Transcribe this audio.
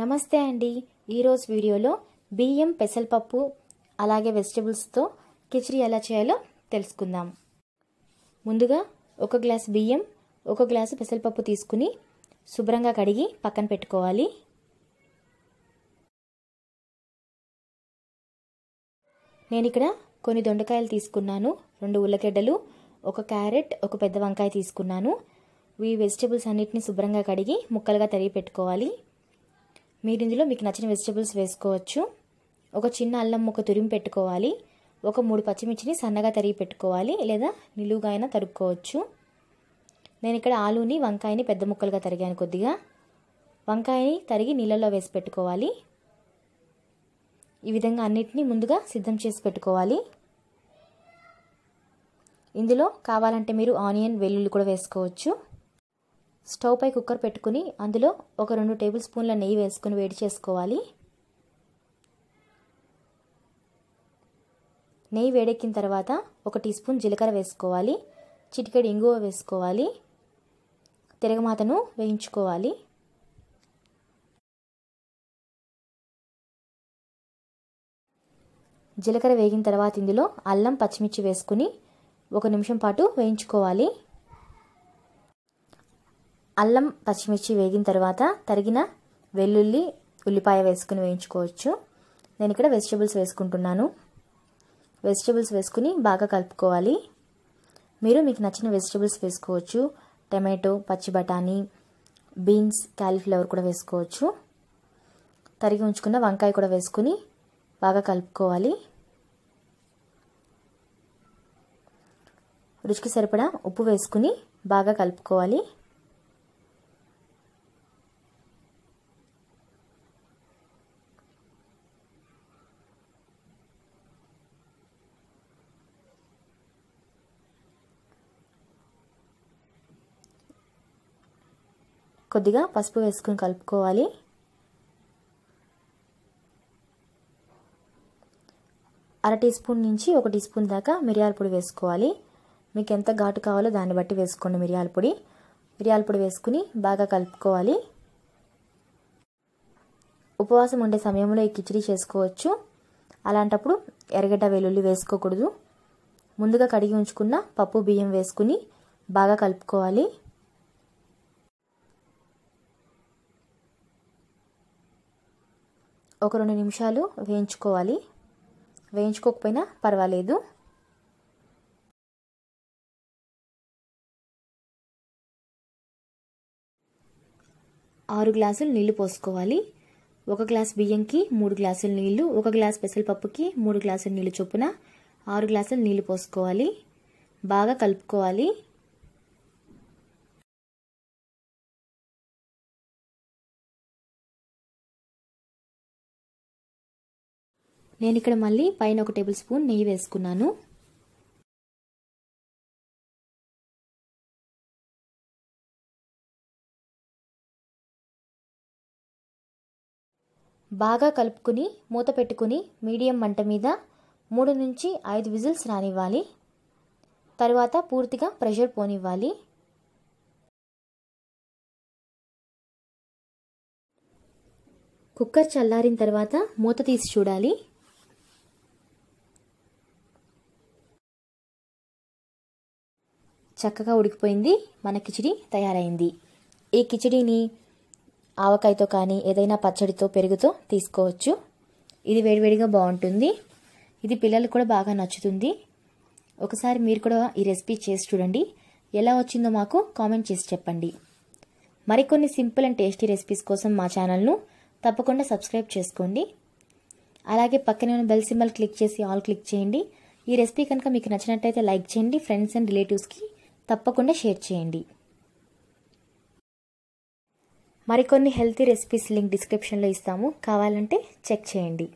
నమస్తే అండి ఈరోజు వీడియోలో బియ్యం పెసలపప్పు అలాగే వెజిటబుల్స్తో కిచిడి ఎలా చేయాలో తెలుసుకుందాం ముందుగా ఒక గ్లాస్ బియ్యం ఒక గ్లాసు పెసలపప్పు తీసుకుని శుభ్రంగా కడిగి పక్కన పెట్టుకోవాలి నేను ఇక్కడ కొన్ని దొండకాయలు తీసుకున్నాను రెండు ఉల్లగడ్డలు ఒక క్యారెట్ ఒక పెద్ద వంకాయ తీసుకున్నాను ఈ వెజిటబుల్స్ అన్నిటిని శుభ్రంగా కడిగి ముక్కలుగా తరిగి పెట్టుకోవాలి మీరు ఇందులో మీకు నచ్చిన వెజిటబుల్స్ వేసుకోవచ్చు ఒక చిన్న అల్లం ఒక తురిమి పెట్టుకోవాలి ఒక మూడు పచ్చిమిర్చిని సన్నగా తరిగి పెట్టుకోవాలి లేదా నిలువుగా అయినా తరుక్కోవచ్చు నేను ఇక్కడ ఆలుని వంకాయని పెద్ద ముక్కలుగా తరిగాను కొద్దిగా వంకాయని తరిగి నీళ్ళలో వేసి పెట్టుకోవాలి ఈ విధంగా అన్నిటినీ ముందుగా సిద్ధం చేసి పెట్టుకోవాలి ఇందులో కావాలంటే మీరు ఆనియన్ వెల్లుల్లి కూడా వేసుకోవచ్చు స్టవ్ పై కుక్కర్ పెట్టుకుని అందులో ఒక రెండు టేబుల్ స్పూన్ల నెయ్యి వేసుకుని వేడి చేసుకోవాలి నెయ్యి వేడెక్కిన తర్వాత ఒక టీ స్పూన్ జీలకర్ర వేసుకోవాలి చిటికెడు ఇంగువ వేసుకోవాలి తిరగమాతను వేయించుకోవాలి జీలకర్ర వేగిన తర్వాత ఇందులో అల్లం పచ్చిమిర్చి వేసుకుని ఒక నిమిషం పాటు వేయించుకోవాలి అల్లం పచ్చిమిర్చి వేగిన తర్వాత తరిగిన వెల్లుల్లి ఉల్లిపాయ వేసుకుని వేయించుకోవచ్చు నేను ఇక్కడ వెజిటబుల్స్ వేసుకుంటున్నాను వెజిటబుల్స్ వేసుకుని బాగా కలుపుకోవాలి మీరు మీకు నచ్చిన వెజిటబుల్స్ వేసుకోవచ్చు టమాటో పచ్చి బఠానీ బీన్స్ క్యాలీఫ్లవర్ కూడా వేసుకోవచ్చు తరిగి ఉంచుకున్న వంకాయ కూడా వేసుకుని బాగా కలుపుకోవాలి రుచికి సరిపడా ఉప్పు వేసుకుని బాగా కలుపుకోవాలి కొద్దిగా పసుపు వేసుకుని కలుపుకోవాలి అర టీ స్పూన్ నుంచి ఒక టీ స్పూన్ దాకా మిరియాల పొడి వేసుకోవాలి మీకు ఎంత ఘాటు కావాలో దాన్ని బట్టి వేసుకోండి మిరియాల పొడి మిరియాల పొడి వేసుకుని బాగా కలుపుకోవాలి ఉపవాసం ఉండే సమయంలో ఈ కిచిడి చేసుకోవచ్చు అలాంటప్పుడు ఎర్రగడ్డ వెల్లుల్లి వేసుకోకూడదు ముందుగా కడిగి ఉంచుకున్న పప్పు బియ్యం వేసుకుని బాగా కలుపుకోవాలి ఒక రెండు నిమిషాలు వేయించుకోవాలి వేయించుకోకపోయినా పర్వాలేదు ఆరు గ్లాసులు నీళ్లు పోసుకోవాలి ఒక గ్లాస్ బియ్యంకి మూడు గ్లాసులు నీళ్లు ఒక గ్లాస్ పెసరపప్పుకి మూడు గ్లాసులు నీళ్లు చొప్పున ఆరు గ్లాసులు నీళ్లు పోసుకోవాలి బాగా కలుపుకోవాలి నేను ఇక్కడ మళ్ళీ పైన ఒక టేబుల్ స్పూన్ నెయ్యి వేసుకున్నాను బాగా కలుపుకుని మూత పెట్టుకుని మీడియం మంట మీద మూడు నుంచి ఐదు విజిల్స్ రానివ్వాలి తర్వాత పూర్తిగా ప్రెషర్ పోనివ్వాలి కుక్కర్ చల్లారిన తర్వాత మూత తీసి చూడాలి చక్కగా ఉడికిపోయింది మన కిచిడి తయారైంది ఈ కిచిడిని ఆవకాయతో కానీ ఏదైనా పచ్చడితో పెరుగుతో తీసుకోవచ్చు ఇది వేడివేడిగా బాగుంటుంది ఇది పిల్లలకు కూడా బాగా నచ్చుతుంది ఒకసారి మీరు కూడా ఈ రెసిపీ చేసి చూడండి ఎలా వచ్చిందో మాకు కామెంట్ చేసి చెప్పండి మరికొన్ని సింపుల్ అండ్ టేస్టీ రెసిపీస్ కోసం మా ఛానల్ను తప్పకుండా సబ్స్క్రైబ్ చేసుకోండి అలాగే పక్కనే ఉన్న బెల్ సింబల్ క్లిక్ చేసి ఆల్ క్లిక్ చేయండి ఈ రెసిపీ కనుక మీకు నచ్చినట్టయితే లైక్ చేయండి ఫ్రెండ్స్ అండ్ రిలేటివ్స్కి తప్పకుండా షేర్ చేయండి మరికొన్ని హెల్తీ రెసిపీస్ లింక్ డిస్క్రిప్షన్లో ఇస్తాము కావాలంటే చెక్ చేయండి